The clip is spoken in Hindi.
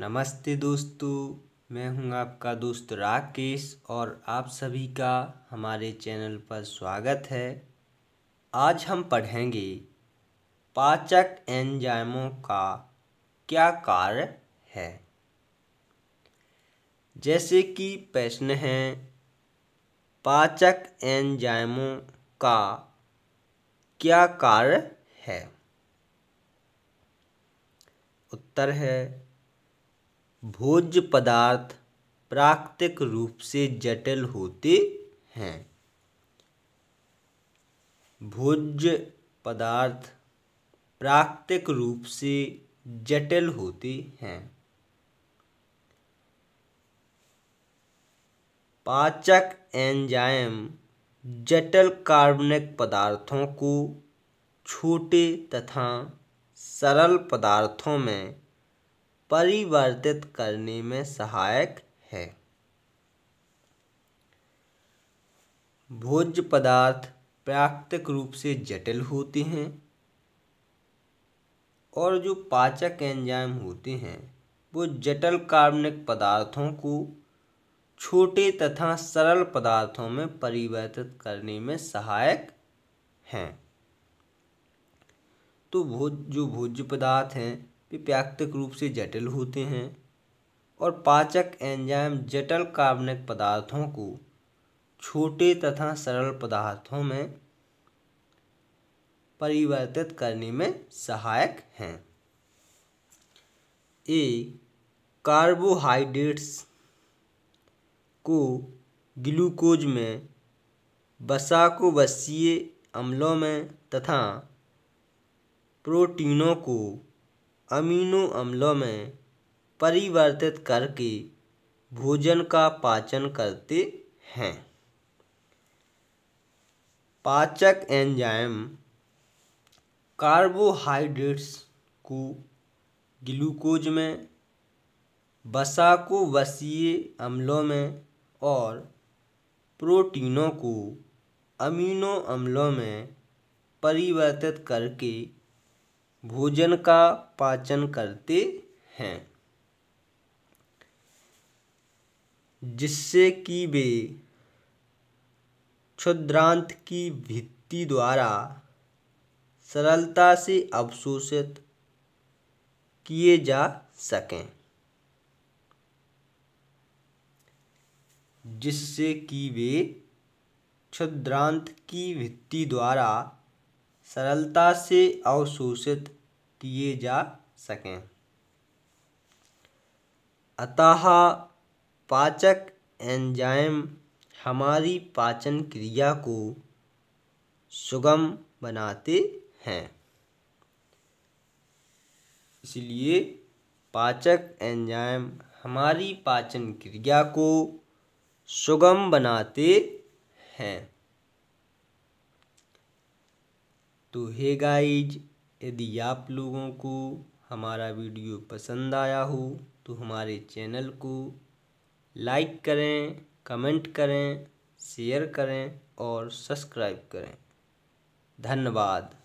नमस्ते दोस्तों मैं हूं आपका दोस्त राकेश और आप सभी का हमारे चैनल पर स्वागत है आज हम पढ़ेंगे पाचक एंजाइमों का क्या कार्य है जैसे कि प्रश्न है पाचक एंजाइमों का क्या कार्य है उत्तर है भोज्य पदार्थ प्राकृतिक रूप से जटिल होते हैं भोज्य पदार्थ प्राकृतिक रूप से जटिल होते हैं पाचक एंजाइम जटिल कार्बनिक पदार्थों को छोटे तथा सरल पदार्थों में परिवर्तित करने में सहायक है भोज्य पदार्थ प्राकृतिक रूप से जटिल होते हैं और जो पाचक एंजाइम होते हैं वो जटिल कार्बनिक पदार्थों को छोटे तथा सरल पदार्थों में परिवर्तित करने में सहायक हैं तो भोज जो भोज्य पदार्थ हैं विपाक्तक रूप से जटिल होते हैं और पाचक एंजाइम जटिल कार्बनिक पदार्थों को छोटे तथा सरल पदार्थों में परिवर्तित करने में सहायक हैं ए कार्बोहाइड्रेट्स को ग्लूकोज में बसा को अम्लों में तथा प्रोटीनों को अमीनो अम्लों में परिवर्तित करके भोजन का पाचन करते हैं पाचक एंजाइम कार्बोहाइड्रेट्स को ग्लूकोज में बसा को वसीय अम्लों में और प्रोटीनों को अमीनो अम्लों में परिवर्तित करके भोजन का पाचन करते हैं जिससे कि वे क्षुद्रांत की भित्ति द्वारा सरलता से अवशोषित किए जा सकें जिससे कि वे क्षुद्रांत की भित्ति द्वारा सरलता से अवशोषित किए जा सकें अतः पाचक एंजाइम हमारी पाचन क्रिया को सुगम बनाते हैं इसलिए पाचक एंजाइम हमारी पाचन क्रिया को सुगम बनाते हैं तो हे गाइज यदि आप लोगों को हमारा वीडियो पसंद आया हो तो हमारे चैनल को लाइक करें कमेंट करें शेयर करें और सब्सक्राइब करें धन्यवाद